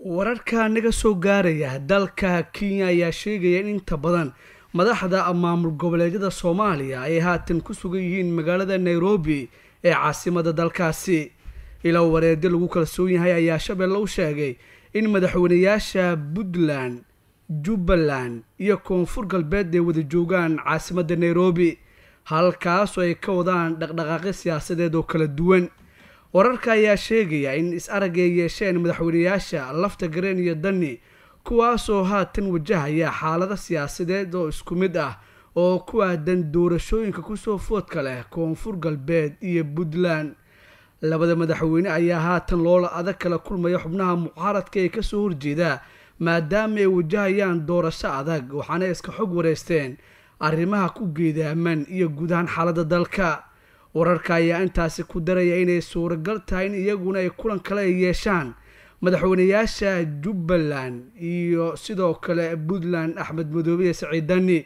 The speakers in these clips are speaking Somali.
wararka naga soo gaaraya dalka kenya ayaa sheegaya in inta badan madaxda maamul goboleedyada soomaaliya ay haatan ku sugan yihiin magaalada nairobi ee caasimada dalkaasi ilow wareedyo lagu kalsoon yahay ayaa shabeelle u sheegay in madaxweynayaasha puntland jubbaland iyo koonfur galbeed ay wada joogaan caasimada nairobi halkaasoo ay ka wadaan dhaqdhaqaaqyo siyaasadeed oo kala duwan wararka ayaa sheegaya in is-aragay yeesheen madaxweynayaasha lafta gareen iyo dani kuwaasoo haatan wajahaya xaalada siyaasadeed oo isku mid ah oo ku aadan doorashooyinka kusoo foodka leh koonfur galbeed iyo puntland labada madaxweyne ayaa haatan loola adag kala kulmaya xubnaha mucaaradka ee kasoo horjeeda maadaama ay wajahayaan doorasho adag waxaana iska xog wareysteen arrimaha ku geedaaman iyo guud xaaladda dalka wararka ayaa intaasi ku daraya inay suuragal tahay in iyaguna ay kulan kale yeeshaan madaxweyneyaasha jubbaland iyo sidoo kale puntland axmed madoobe iyo saciid dani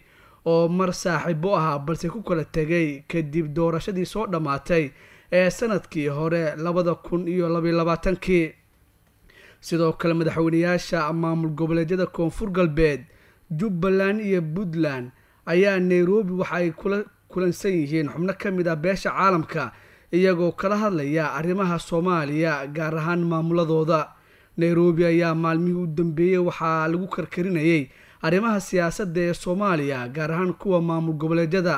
oo mar saaxiibo ahaa balse ku kala tegay kadib doorashadii soo dhammaatay ee sanadkii hore labada kun iyo labaiy labaatankii sidoo kale madaxweynayaasha maamul goboleedyada koonfur galbeed jubbaland iyo puntland ayaa nairobi waxaay kula kulansan yihiin xubno ka mid ah beesha caalamka iyagoo kala hadlaya arrimaha soomaaliya gaar ahaan maamuladooda nairobi ayaa maalmihii u dambeeyey waxaa lagu karkarinayay arrimaha siyaasadda ee soomaaliya gaar ahaan kuwa maamul goboleedyada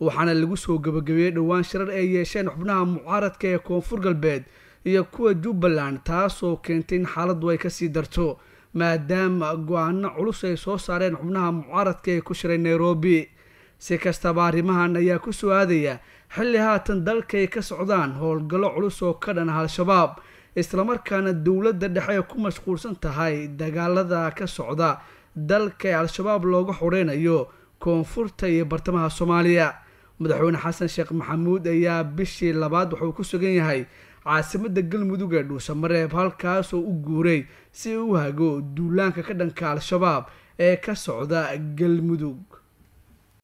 waxaana lagu soo gabagabeeyey dhowaan shirar ay yeesheen xubnaha mucaaradka ee koonfur galbeed iyo kuwa jubbaland taasoo keentay in xaaladdu ay kasii darto maadaama go-aano culus ay soo saareen xubnaha mucaaradka ee ku shiray nairobi si kastaba arrimahan ayaa ku soo-aadaya xilli haatan dalka ay ka socdaan howlgallo culus oo ka dhan al-shabaab islamarkaana dowladda dhexe ay ku mashquulsan tahay dagaalada ka socda dalka ee al-shabaab looga xoreynayo koonfurta iyo bartamaha soomaaliya madaxweyne xasan sheekh maxamuud ayaa bishii labaad wuxuu ku sugan yahay caasimada galmudug ee dhuusamareeb halkaasoo u guuray si u hago duulaanka ka dhanka al-shabaab ee ka socda galmudug